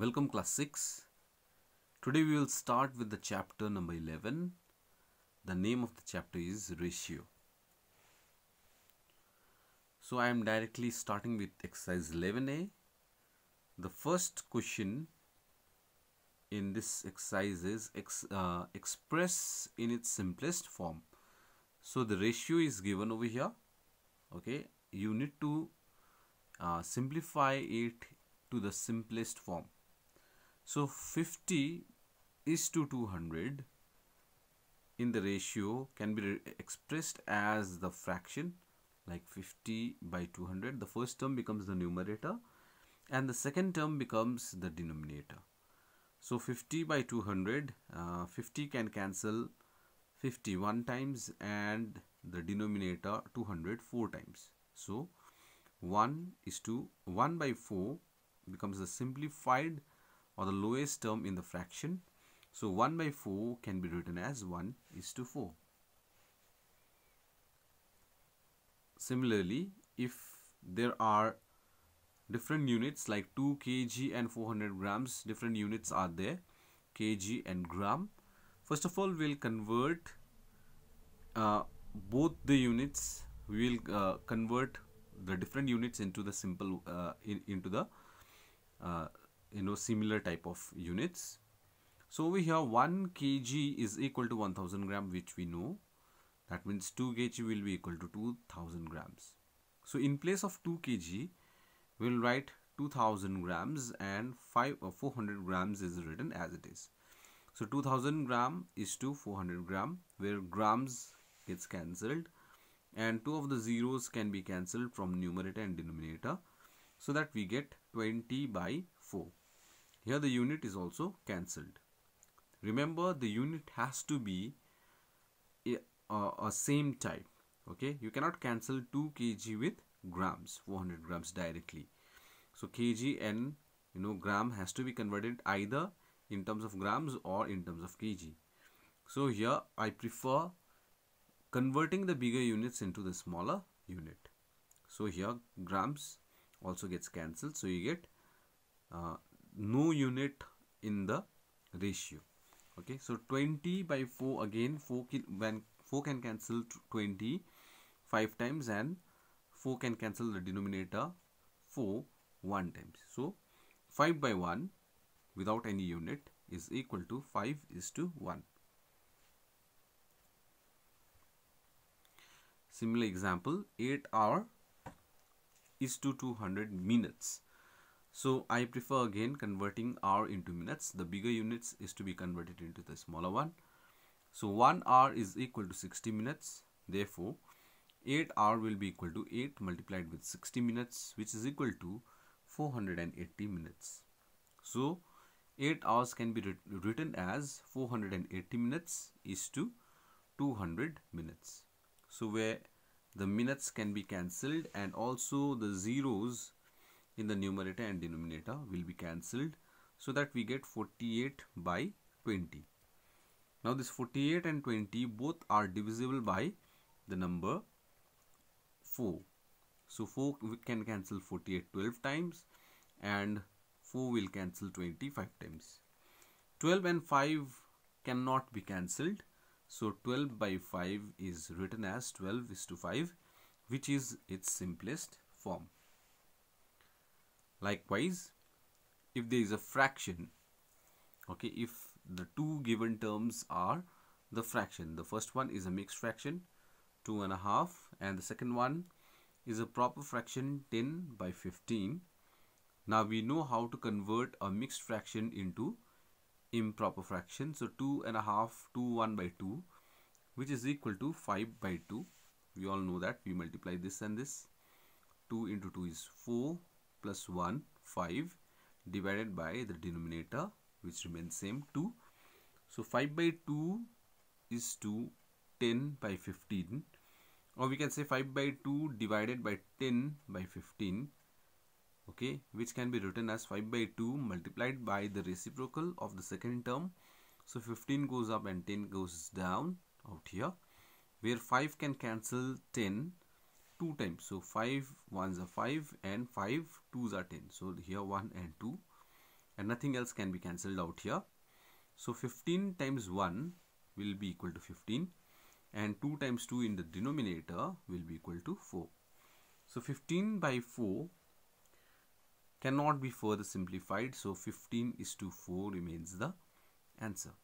Welcome class 6. Today we will start with the chapter number 11. The name of the chapter is ratio. So I am directly starting with exercise 11a. The first question in this exercise is ex, uh, express in its simplest form. So the ratio is given over here. Okay, you need to uh, simplify it to the simplest form so 50 is to 200 in the ratio can be expressed as the fraction like 50 by 200. The first term becomes the numerator and the second term becomes the denominator. So 50 by 200, uh, 50 can cancel 51 times and the denominator two hundred four times. So 1 is to 1 by 4 becomes the simplified or the lowest term in the fraction. So 1 by 4 can be written as 1 is to 4. Similarly, if there are different units like 2 kg and 400 grams, different units are there, kg and gram. First of all, we'll convert uh, both the units, we will uh, convert the different units into the simple, uh, in, into the uh, you know similar type of units so over here 1 kg is equal to 1000 gram which we know that means 2 kg will be equal to 2000 grams so in place of 2 kg we'll write 2000 grams and 5 or uh, 400 grams is written as it is so 2000 gram is to 400 gram where grams gets cancelled and two of the zeros can be cancelled from numerator and denominator so that we get 20 by 4 here the unit is also cancelled. Remember the unit has to be a, eh, uh, a, same type. Okay, you cannot cancel 2 kg with grams, 400 grams directly. So kg and you know gram has to be converted either in terms of grams or in terms of kg. So here I prefer converting the bigger units into the smaller unit. So here grams also gets cancelled. So you get uh, no unit in the ratio okay so 20 by 4 again 4 when 4 can cancel 20 5 times and 4 can cancel the denominator 4 1 times so 5 by 1 without any unit is equal to 5 is to 1 similar example 8 hour is to 200 minutes so I prefer again converting R into minutes. The bigger units is to be converted into the smaller one. So 1 R is equal to 60 minutes. Therefore, 8 R will be equal to 8 multiplied with 60 minutes which is equal to 480 minutes. So 8 hours can be writ written as 480 minutes is to 200 minutes. So where the minutes can be cancelled and also the zeros in the numerator and denominator will be cancelled so that we get 48 by 20. Now this 48 and 20 both are divisible by the number 4. So 4 we can cancel 48 12 times and 4 will cancel 25 times. 12 and 5 cannot be cancelled. So 12 by 5 is written as 12 is to 5 which is its simplest form. Likewise, if there is a fraction, okay, if the two given terms are the fraction, the first one is a mixed fraction, two and a half, and the second one is a proper fraction 10 by 15. Now we know how to convert a mixed fraction into improper fraction. So two and a half, two one by 2, which is equal to 5 by 2. We all know that we multiply this and this. 2 into 2 is 4 plus 1 5 divided by the denominator which remains same 2 so 5 by 2 is 2 10 by 15 or we can say 5 by 2 divided by 10 by 15 okay which can be written as 5 by 2 multiplied by the reciprocal of the second term so 15 goes up and 10 goes down out here where 5 can cancel 10 two times so 5 ones are 5 and 5 twos are 10 so here 1 and 2 and nothing else can be cancelled out here so 15 times 1 will be equal to 15 and 2 times 2 in the denominator will be equal to 4 so 15 by 4 cannot be further simplified so 15 is to 4 remains the answer